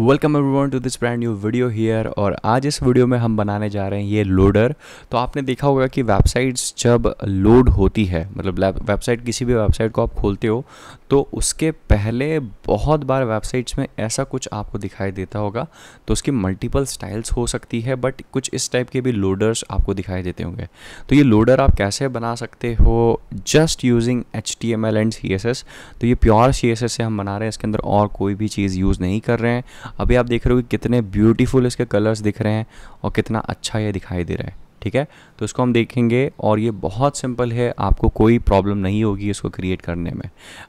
Welcome everyone to this brand new video here और आज इस वीडियो में हम बनाने जा रहे हैं ये लोडर तो आपने देखा होगा कि वेबसाइट्स जब लोड होती है मतलब वेबसाइट किसी भी वेबसाइट को आप खोलते हो तो उसके पहले बहुत बार वेबसाइट्स में ऐसा कुछ आपको दिखाई देता होगा तो उसकी मल्टीपल स्टाइल्स हो सकती है बट कुछ इस टाइप के भी लोडर्स आपको दिखाई देते होंगे तो ये लोडर आप कैसे बना सकते हो just using H T M L and C S S तो ये प्योर सी एस एस से हम बना रहे हैं इसके अंदर और कोई भी चीज़ यूज़ नहीं कर रहे हैं अभी आप देख रहे हो कि कितने ब्यूटीफुल इसके कलर्स दिख रहे हैं और कितना अच्छा ये दिखाई दे रहा है ठीक है तो इसको हम देखेंगे और ये बहुत सिंपल है आपको कोई प्रॉब्लम नहीं होगी इसको क्रिएट करने में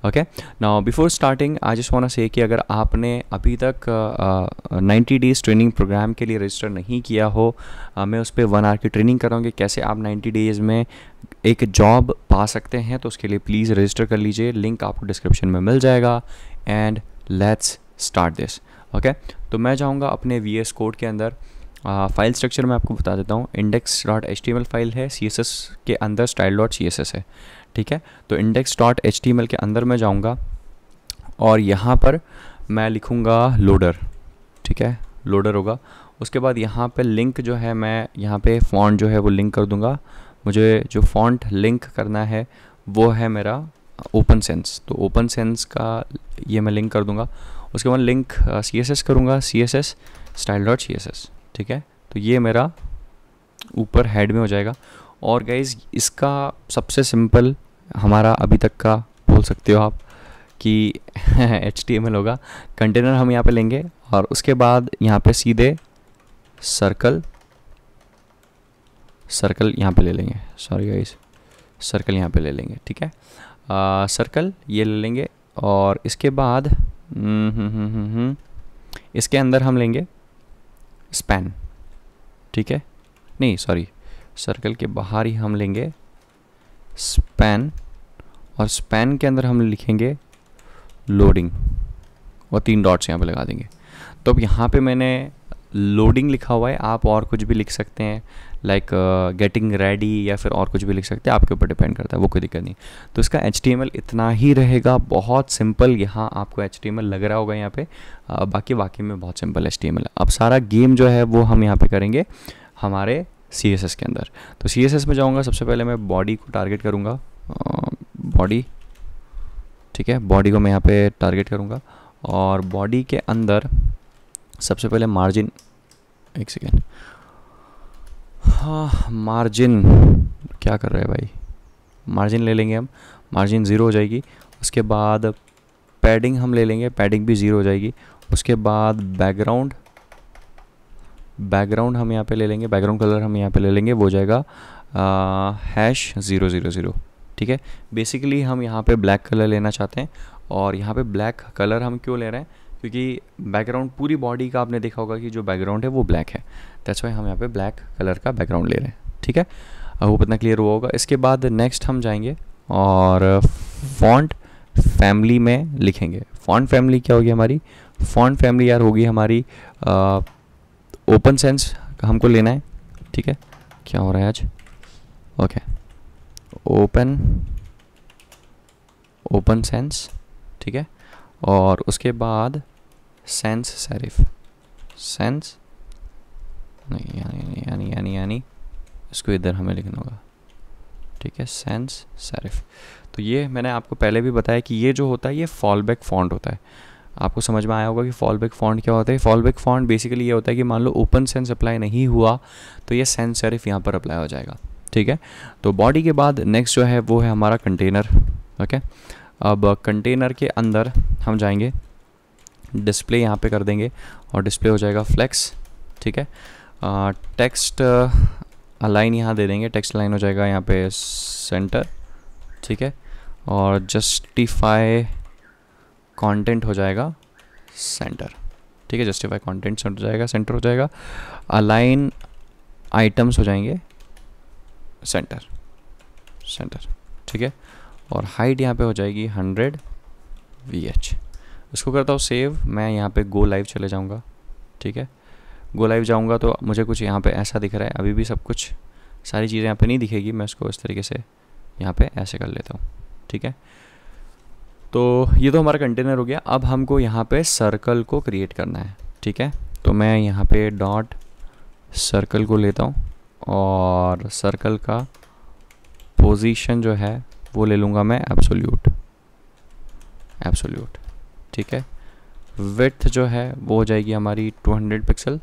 ओके ना बिफोर स्टार्टिंग आज जस्ट टू से कि अगर आपने अभी तक नाइन्टी डेज़ ट्रेनिंग प्रोग्राम के लिए रजिस्टर नहीं किया हो आ, मैं उस पर वन आर की ट्रेनिंग कराऊंगी कैसे आप नाइन्टी डेज़ में एक जॉब पा सकते हैं तो उसके लिए प्लीज़ रजिस्टर कर लीजिए लिंक आपको डिस्क्रिप्शन में मिल जाएगा and let's start this okay तो मैं जाऊँगा अपने वी एस कोड के अंदर फाइल स्ट्रक्चर मैं आपको बता देता हूँ index dot H T M L file है सी एस एस के अंदर style dot C S S है ठीक है तो index dot H T M L के अंदर मैं जाऊँगा और यहाँ पर मैं लिखूँगा लोडर ठीक है लोडर होगा उसके बाद यहाँ पर लिंक जो है मैं यहाँ पर फॉन्ट जो है वो लिंक कर दूँगा मुझे जो फॉन्ट लिंक करना है वो है मेरा ओपन सेंस तो ओपन सेंस का ये मैं लिंक कर दूँगा उसके बाद लिंक सी एस एस करूँगा C S S style dot C S S ठीक है तो ये मेरा ऊपर हेड में हो जाएगा और गाइज इसका सबसे सिंपल हमारा अभी तक का बोल सकते हो आप कि एच टी एम एल होगा कंटेनर हम यहाँ पे लेंगे और उसके बाद यहाँ पे सीधे सर्कल सर्कल यहाँ पे ले लेंगे सॉरी गाइज सर्कल यहाँ पे ले लेंगे ठीक है सर्कल uh, ये ले लेंगे और इसके बाद इसके अंदर हम लेंगे स्पैन ठीक है नहीं सॉरी सर्कल के बाहर ही हम लेंगे स्पैन और स्पैन के अंदर हम लिखेंगे लोडिंग और तीन डॉट्स यहाँ पे लगा देंगे तो अब यहाँ पे मैंने लोडिंग लिखा हुआ है आप और कुछ भी लिख सकते हैं लाइक गेटिंग रेडी या फिर और कुछ भी लिख सकते हैं आपके ऊपर डिपेंड करता है वो कोई दिक्कत नहीं तो इसका एच इतना ही रहेगा बहुत सिंपल यहाँ आपको एच लग रहा होगा यहाँ पे बाकी वाकई में बहुत सिंपल एच है अब सारा गेम जो है वो हम यहाँ पे करेंगे हमारे सी के अंदर तो सी में जाऊँगा सबसे पहले मैं बॉडी को टारगेट करूँगा बॉडी ठीक है बॉडी को मैं यहाँ पे टारगेट करूँगा और बॉडी के अंदर सबसे पहले मार्जिन एक सेकेंड हाँ मार्जिन क्या कर रहे हैं भाई मार्जिन ले लेंगे हम मार्जिन ज़ीरो हो जाएगी उसके बाद पैडिंग हम ले लेंगे पैडिंग भी ज़ीरो हो जाएगी उसके बाद बैकग्राउंड बैकग्राउंड हम यहाँ पे ले लेंगे बैकग्राउंड कलर हम यहाँ पे ले लेंगे वो जाएगा हैश ज़ीरो ज़ीरो ज़ीरो ठीक है बेसिकली हम यहाँ पे ब्लैक कलर लेना चाहते हैं और यहाँ पे ब्लैक कलर हम क्यों ले रहे हैं क्योंकि बैकग्राउंड पूरी बॉडी का आपने देखा होगा कि जो बैकग्राउंड है वो ब्लैक है दैट्स वाई हम यहाँ पे ब्लैक कलर का बैकग्राउंड ले रहे हैं ठीक है वो इतना क्लियर हुआ होगा इसके बाद नेक्स्ट हम जाएंगे और फॉन्ट फैमिली में लिखेंगे फॉन्ट फैमिली क्या होगी हमारी फॉन्ट फैमिली यार होगी हमारी ओपन सेंस हमको लेना है ठीक है क्या हो रहा है आज ओके ओपन ओपन सेंस ठीक है और उसके बाद सेंस सेरिफ सेंस नहीं यानी यानी यानी यानी इसको इधर हमें लिखना होगा ठीक है सेंस सेरिफ तो ये मैंने आपको पहले भी बताया कि ये जो होता है ये फॉल बैक फॉन्ट होता है आपको समझ में आया होगा कि फॉल बैक फॉन्ट क्या होता है फॉल बैक फॉन्ट बेसिकली ये होता है कि मान लो ओपन सेंस अप्लाई नहीं हुआ तो ये सेंस सेरिफ यहाँ पर अप्लाई हो जाएगा ठीक है तो बॉडी के बाद नेक्स्ट जो है वो है हमारा कंटेनर ओके अब कंटेनर के अंदर हम जाएंगे डिस्प्ले यहाँ पे कर देंगे और डिस्प्ले हो जाएगा फ्लेक्स ठीक है टेक्स्ट अलाइन यहाँ दे देंगे टेक्स्ट लाइन हो जाएगा यहाँ पे सेंटर ठीक है और जस्टिफाई कंटेंट हो जाएगा सेंटर ठीक है जस्टिफाई कंटेंट सेंटर हो जाएगा सेंटर हो जाएगा अलाइन आइटम्स हो जाएंगे सेंटर सेंटर ठीक है और हाइट यहाँ पे हो जाएगी हंड्रेड वी एच इसको करता हूँ सेव मैं यहाँ पे गो लाइव चले जाऊँगा ठीक है गो लाइव जाऊँगा तो मुझे कुछ यहाँ पे ऐसा दिख रहा है अभी भी सब कुछ सारी चीज़ें यहाँ पे नहीं दिखेगी मैं इसको इस तरीके से यहाँ पे ऐसे कर लेता हूँ ठीक है तो ये तो हमारा कंटेनर हो गया अब हमको यहाँ पर सर्कल को क्रिएट करना है ठीक है तो मैं यहाँ पे डॉट सर्कल को लेता हूँ और सर्कल का पोजीशन जो है वो ले लूँगा मैं एब्सोल्यूट एब्सोल्यूट ठीक है विथ जो है वो हो जाएगी हमारी 200 पिक्सल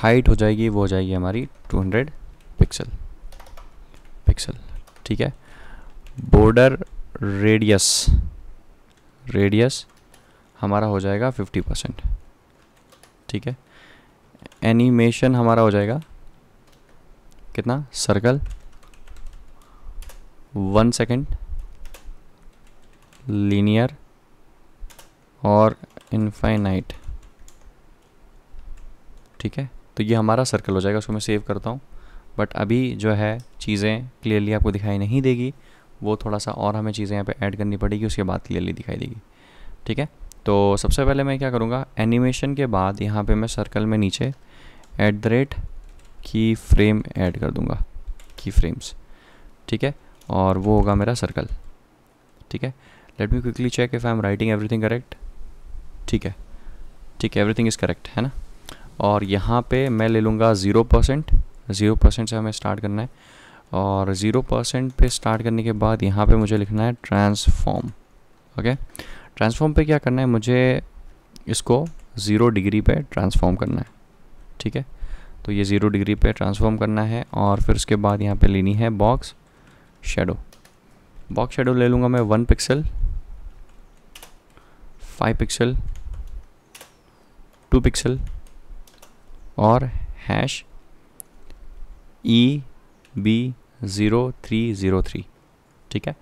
हाइट हो जाएगी वो हो जाएगी हमारी 200 पिक्सल पिक्सल ठीक है बॉर्डर रेडियस रेडियस हमारा हो जाएगा 50 परसेंट ठीक है एनिमेशन हमारा हो जाएगा कितना सर्कल वन सेकेंड लीनियर और इनफाइनाइट ठीक है तो ये हमारा सर्कल हो जाएगा उसको मैं सेव करता हूँ बट अभी जो है चीज़ें क्लियरली आपको दिखाई नहीं देगी वो थोड़ा सा और हमें चीज़ें यहाँ पे ऐड करनी पड़ेगी उसके बाद क्लियरली दिखाई देगी ठीक है तो सबसे पहले मैं क्या करूँगा एनिमेशन के बाद यहाँ पे मैं सर्कल में नीचे एट द रेट की फ्रेम ऐड कर दूँगा की फ्रेम्स ठीक है और वो होगा मेरा सर्कल ठीक है let me quickly check if I am writing everything correct ठीक है ठीक है एवरीथिंग इज़ करेक्ट है ना और यहाँ पे मैं ले लूँगा ज़ीरो परसेंट ज़ीरो परसेंट से हमें स्टार्ट करना है और ज़ीरो परसेंट पर स्टार्ट करने के बाद यहाँ पे मुझे लिखना है ट्रांसफॉर्म ओके ट्रांसफॉर्म पे क्या करना है मुझे इसको ज़ीरो डिग्री पे ट्रांसफॉर्म करना है ठीक है तो ये ज़ीरो डिग्री पे ट्रांसफॉर्म करना है और फिर उसके बाद यहाँ पे लेनी है बॉक्स शेडो बॉक्स शेडो ले लूँगा मैं one pixel five pixel two pixel और hash E B zero three zero three ठीक है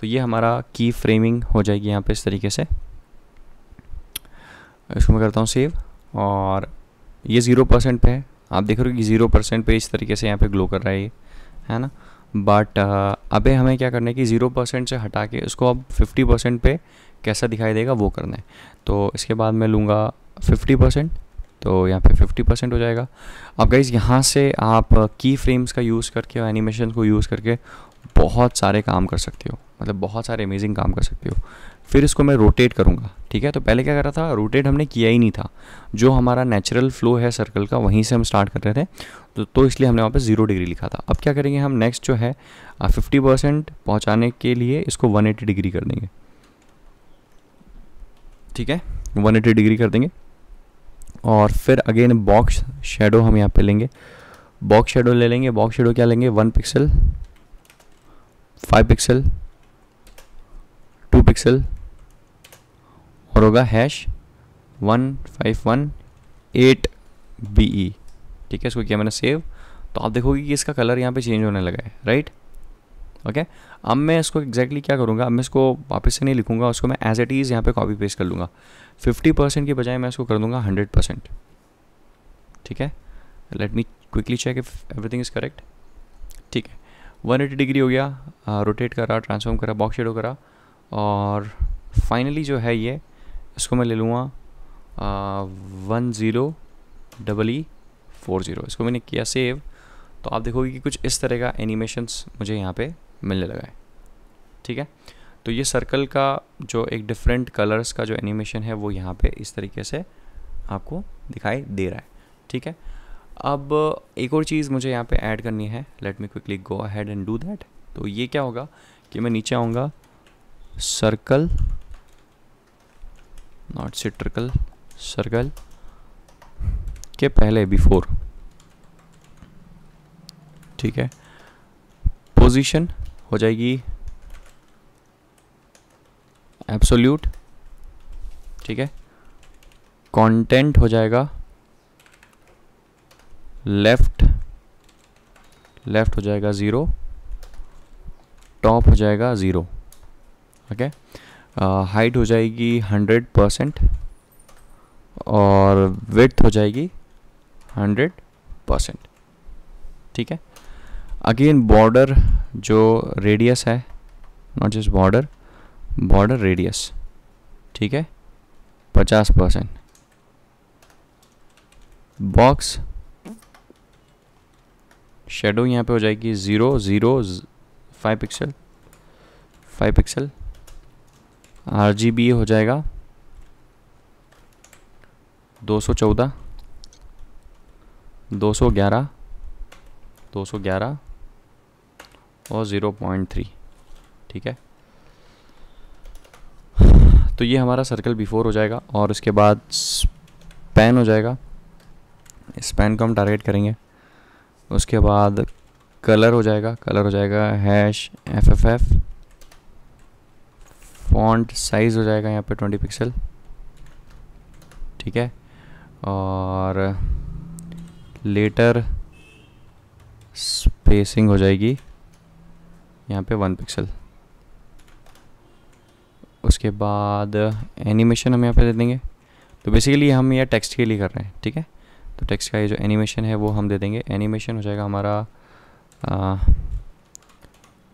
तो ये हमारा की फ्रेमिंग हो जाएगी यहाँ पे इस तरीके से इसको मैं करता हूँ सेव और ये ज़ीरो परसेंट पे है आप देख रहे हो कि ज़ीरो परसेंट पे इस तरीके से यहाँ पे ग्लो कर रहा है ये है ना बट uh, अबे हमें क्या करना है कि ज़ीरो परसेंट से हटा के उसको अब फिफ्टी परसेंट पर कैसा दिखाई देगा वो करना है तो इसके बाद मैं लूँगा फिफ्टी परसेंट तो यहाँ पे फिफ्टी परसेंट हो जाएगा अब गाइज़ यहाँ से आप की फ्रेम्स का यूज़ करके और एनिमेशन को यूज़ करके बहुत सारे काम कर सकते हो मतलब बहुत सारे अमेजिंग काम कर सकते हो फिर इसको मैं रोटेट करूँगा ठीक है तो पहले क्या कर रहा था रोटेट हमने किया ही नहीं था जो हमारा नेचुरल फ्लो है सर्कल का वहीं से हम स्टार्ट कर रहे थे तो, तो इसलिए हमने वहाँ पे ज़ीरो डिग्री लिखा था अब क्या करेंगे हम नेक्स्ट जो है फिफ्टी परसेंट पहुँचाने के लिए इसको वन एटी डिग्री कर देंगे ठीक है वन एटी डिग्री कर देंगे और फिर अगेन बॉक्स शेडो हम यहाँ पर लेंगे बॉक्स शेडो ले लेंगे बॉक्स शेडो क्या लेंगे one pixel five pixel pixel और होगा hash one five one eight B E ठीक है इसको किया मैंने सेव तो आप देखोगे कि इसका कलर यहाँ पे चेंज होने लगा है राइट ओके okay? अब मैं इसको एग्जैक्टली exactly क्या करूँगा अब मैं इसको वापस से नहीं लिखूँगा उसको मैं एज एट इज़ यहाँ पे कॉपी पेस्ट कर लूँगा फिफ्टी परसेंट के बजाय मैं इसको कर दूँगा हंड्रेड परसेंट ठीक है let me quickly check if everything is correct ठीक है एटी डिग्री हो गया रोटेट uh, करा ट्रांसफॉर्म करा बॉक्स शेडो करा और फाइनली जो है ये इसको मैं ले लूँगा one zero double E four zero इसको मैंने किया सेव तो आप देखोगे कि कुछ इस तरह का एनिमेशंस मुझे यहाँ पे मिलने लगा है ठीक है तो ये सर्कल का जो एक डिफरेंट कलर्स का जो एनिमेशन है वो यहाँ पे इस तरीके से आपको दिखाई दे रहा है ठीक है अब एक और चीज़ मुझे यहाँ पे ऐड करनी है let me quickly go ahead and do that तो ये क्या होगा कि मैं नीचे आऊँगा सर्कल not circle सर्कल के पहले बिफोर ठीक है पोजीशन हो जाएगी एब्सोल्यूट ठीक है कंटेंट हो जाएगा लेफ्ट लेफ्ट हो जाएगा ज़ीरो टॉप हो जाएगा ज़ीरो ओके हाइट हो जाएगी हंड्रेड परसेंट और विथ हो जाएगी हंड्रेड परसेंट ठीक है अगेन बॉर्डर जो रेडियस है not just border border radius ठीक है पचास परसेंट बॉक्स शेडो यहाँ पे हो जाएगी zero zero five pixel five pixel R G B हो जाएगा दो सौ चौदह दो सौ ग्यारह दो सौ ग्यारह और ज़ीरो पॉइंट थ्री ठीक है तो ये हमारा सर्कल बिफोर हो जाएगा और इसके बाद स्पैन हो जाएगा स्पैन को हम टारगेट करेंगे उसके बाद कलर हो जाएगा कलर हो जाएगा hash F F F font size हो जाएगा यहाँ पे 20 पिक्सल ठीक है और लेटर स्पेसिंग हो जाएगी यहाँ पे वन पिक्सल उसके बाद एनिमेशन हम यहाँ पे दे देंगे तो बेसिकली हम यह टेक्स्ट के लिए कर रहे हैं ठीक है तो टेक्स्ट का ये जो एनिमेशन है वो हम दे देंगे एनिमेशन हो जाएगा हमारा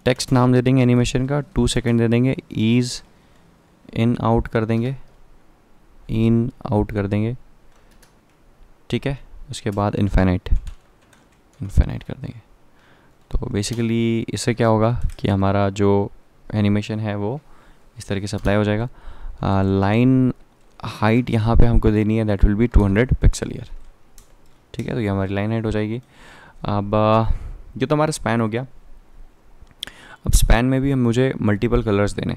टेक्स्ट नाम दे देंगे एनिमेशन का टू सेकेंड दे देंगे ईज़ इन आउट कर देंगे इन आउट कर देंगे ठीक है उसके बाद इन्फेनाइट इन्फेनाइट कर देंगे तो बेसिकली इससे क्या होगा कि हमारा जो एनिमेशन है वो इस तरीके से अप्लाई हो जाएगा लाइन हाइट यहाँ पे हमको देनी है that will be 200 pixel here ठीक है तो ये हमारी लाइन हाइट हो जाएगी अब ये तो हमारा स्पैन हो गया अब स्पैन में भी हम मुझे मल्टीपल कलर्स देने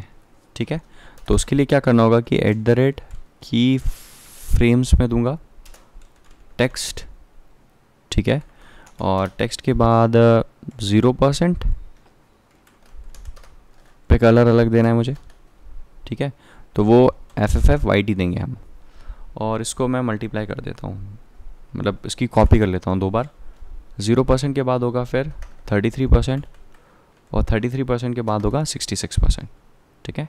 ठीक है तो उसके लिए क्या करना होगा कि एट द रेट की फ्रेम्स में दूंगा टेक्स्ट ठीक है और टेक्स्ट के बाद ज़ीरो uh, परसेंट पे कलर अलग देना है मुझे ठीक है तो वो F F F Y T देंगे हम और इसको मैं मल्टीप्लाई कर देता हूँ मतलब इसकी कॉपी कर लेता हूँ दो बार ज़ीरो परसेंट के बाद होगा फिर थर्टी थ्री परसेंट और 33 परसेंट के बाद होगा 66 परसेंट ठीक है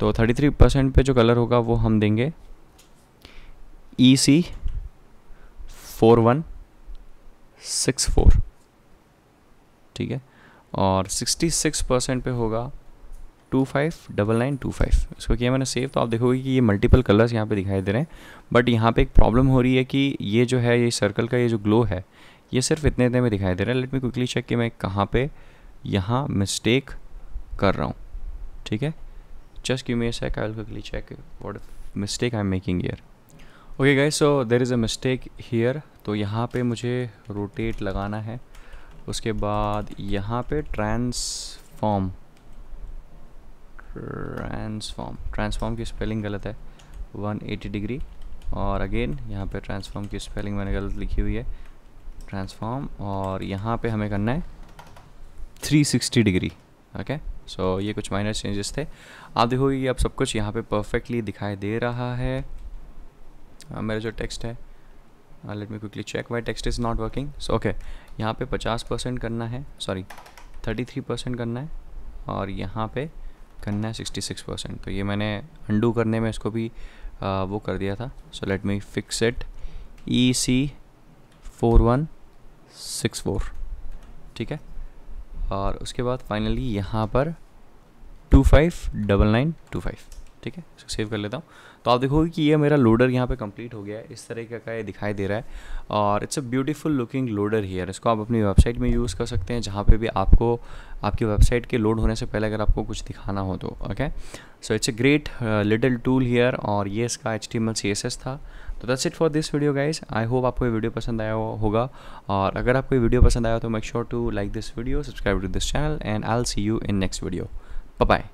तो 33 परसेंट पर जो कलर होगा वो हम देंगे E C four one six four ठीक है और 66 परसेंट पर होगा two five double nine two five इसको किया मैंने सेव तो आप देखोगे कि ये मल्टीपल कलर्स यहाँ पे दिखाई दे रहे हैं बट यहाँ पे एक प्रॉब्लम हो रही है कि ये जो है ये सर्कल का ये जो ग्लो है ये सिर्फ इतने इतने में दिखाई दे रहा है लेट मी क्विकली चेक कि मैं कहाँ पे यहाँ मिस्टेक कर रहा हूँ ठीक है just you may sec I will check what mistake I am making here okay गए so there is a mistake here तो यहाँ पर मुझे रोटेट लगाना है उसके बाद यहाँ पर ट्रांसफॉर्म ट्रांसफॉर्म ट्रांसफॉर्म की स्पेलिंग गलत है वन एटी डिग्री और अगेन यहाँ पर ट्रांसफॉर्म की स्पेलिंग मैंने गलत लिखी हुई है ट्रांसफॉर्म और यहाँ पर हमें करना है 360 डिग्री ओके सो ये कुछ माइनर चेंजेस थे आप देखोगे ये अब सब कुछ यहाँ पे परफेक्टली दिखाई दे रहा है uh, मेरा जो टेक्स्ट है let me quickly check why text is not working so okay यहाँ पे 50 परसेंट करना है सॉरी 33 परसेंट करना है और यहाँ पे करना है 66 परसेंट तो ये मैंने अंडू करने में इसको भी आ, वो कर दिया था so let me fix it E C four one six four ठीक है और उसके बाद फाइनली यहाँ पर two five double nine two five ठीक है इसको सेव कर लेता हूँ तो आप देखोगे कि ये मेरा लोडर यहाँ पे कंप्लीट हो गया है इस तरीके का ये दिखाई दे रहा है और it's a beautiful looking loader here इसको आप अपनी वेबसाइट में यूज़ कर सकते हैं जहाँ पे भी आपको आपकी वेबसाइट के लोड होने से पहले अगर आपको कुछ दिखाना हो तो okay so it's a great little tool here और ये इसका एच टी था तो that's it for this video guys I hope आपको ये वीडियो पसंद आया होगा और अगर आपको ये वीडियो पसंद आया तो make sure to like this video subscribe to this channel and I see you in next video bye